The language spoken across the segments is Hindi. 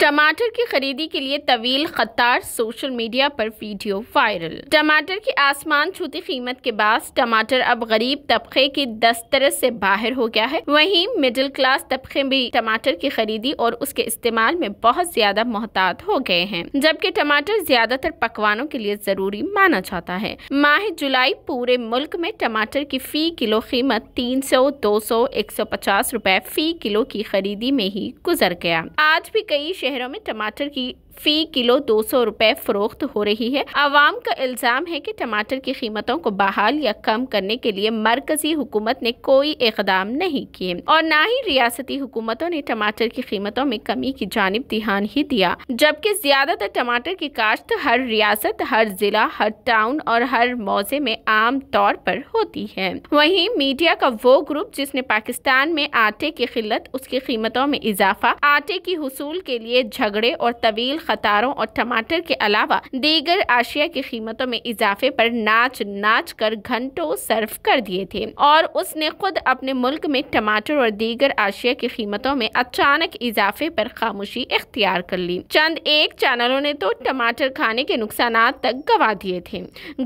टमाटर की खरीदी के लिए तवील खतार सोशल मीडिया पर वीडियो वायरल टमाटर की आसमान छूती कीमत के बाद टमाटर अब गरीब तबके की दस्तरस से बाहर हो गया है वहीं मिडिल क्लास तबके भी टमाटर की खरीदी और उसके इस्तेमाल में बहुत ज्यादा मोहतात हो गए हैं जबकि टमाटर ज्यादातर पकवानों के लिए जरूरी माना जाता है माह जुलाई पूरे मुल्क में टमाटर की फी किलो कीमत तीन सौ दो सौ एक सौ पचास रूपए फी किलो की खरीदी में ही गुजर गया आज भी कई शहरों में टमाटर की फी किलो दो सौ रुपए फरोख्त हो रही है आवाम का इल्ज़ाम है कि टमाटर की कीमतों को बहाल या कम करने के लिए मरकजी हुकूमत ने कोई इकदाम नहीं किए और न ही रियासती हुकूमतों ने टमाटर की कीमतों में कमी की जानब ध्यान ही दिया जबकि ज़्यादातर टमाटर की काश्त हर रियासत हर ज़िला हर टाउन और हर मौजे में आम तौर पर होती है वही मीडिया का वो ग्रुप जिसने पाकिस्तान में आटे की किल्लत उसकी कीमतों में इजाफा आटे की हसूल के लिए सफ़ेद झगड़े और तवील खतारों और टमाटर के अलावा दीगर आशिया की कीमतों में इजाफे पर नाच नाच कर घंटों सर्व कर दिए थे और उसने खुद अपने मुल्क में टमाटर और दीगर आशिया की कीमतों में अचानक इजाफे पर खामोशी इख्तियार कर ली चंद एक चैनलों ने तो टमाटर खाने के नुकसान तक गवा दिए थे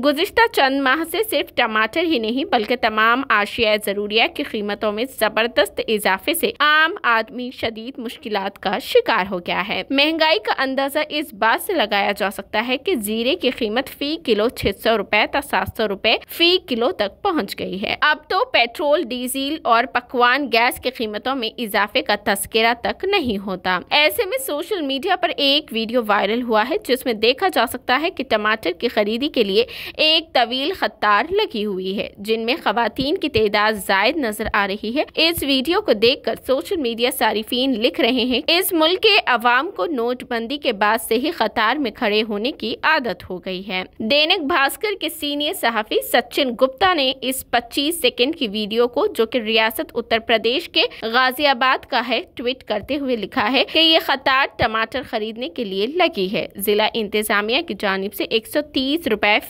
गुजशत चंद माह से सिर्फ टमाटर ही नहीं बल्कि तमाम आशिया ज़रूरिया की कीमतों में ज़बरदस्त इजाफे से आम आदमी शदीद मुश्किल का शिकार हो गया है है महंगाई का अंदाज़ा इस बात से लगाया जा सकता है कि जीरे की कीमत फी किलो छह सौ रूपए तथा सात सौ रूपए फी किलो तक पहुंच गई है अब तो पेट्रोल डीजल और पकवान गैस की कीमतों में इजाफे का तस्करा तक नहीं होता ऐसे में सोशल मीडिया पर एक वीडियो वायरल हुआ है जिसमे देखा जा सकता है की टमाटर की खरीदी के लिए एक तवील खतार लगी हुई है जिनमें खातन की तदाद जायद नजर आ रही है इस वीडियो को देखकर सोशल मीडिया सारिफिन लिख रहे हैं इस मुल्क के आवाज अवाम को नोटबंदी के बाद से ही कतार में खड़े होने की आदत हो गई है दैनिक भास्कर के सीनियर सहाफ़ी सचिन गुप्ता ने इस 25 सेकंड की वीडियो को जो कि रियासत उत्तर प्रदेश के गाजियाबाद का है ट्वीट करते हुए लिखा है की ये कतार टमाटर खरीदने के लिए लगी है जिला इंतजामिया की जानब ऐसी एक सौ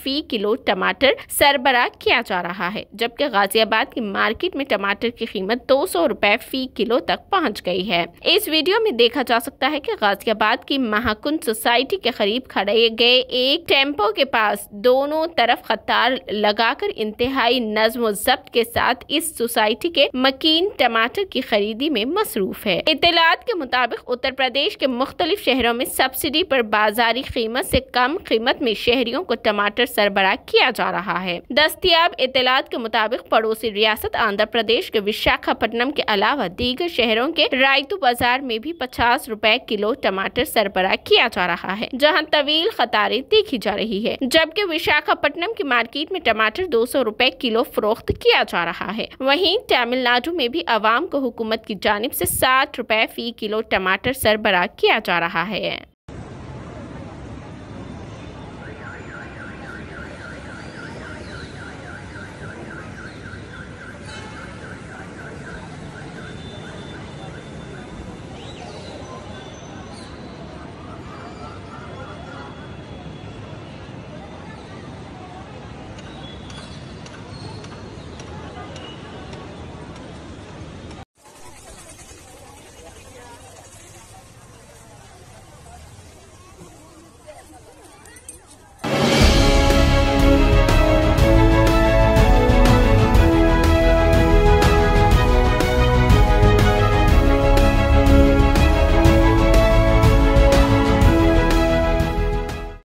फी किलो टमाटर सरबराह किया जा रहा है जबकि गाजियाबाद की मार्केट में टमाटर की कीमत दो सौ रुपए फी किलो तक पहुँच गई है इस वीडियो में देखा जा सकता है की गाजियाबाद की महाकुंड सोसाइटी के करीब खड़े गए एक टेम्पो के पास दोनों तरफ कतार लगाकर इंतहाई नज्म जब्त के साथ इस सोसाइटी के मकीन टमाटर की खरीदी में मसरूफ है इतलात के मुताबिक उत्तर प्रदेश के मुख्तलिफ शहरों में सब्सिडी पर बाजारी कीमत से कम कीमत में शहरियों को टमाटर सरबराह किया जा रहा है दस्तियाब इतलात के मुताबिक पड़ोसी रियासत आंध्र प्रदेश के विशाखापट्टनम के अलावा दीगर शहरों के रायतू बाजार में भी पचास रूपए की किलो टमाटर सरबरा किया जा रहा है जहां तवील खतारे देखी जा रही है जबकि विशाखापट्टनम की मार्केट में टमाटर दो सौ रूपए किलो फरोख्त किया जा रहा है वहीं तमिलनाडु में भी आवाम को हुकूमत की जानब से साठ रूपए फी किलो टमाटर सरबरा किया जा रहा है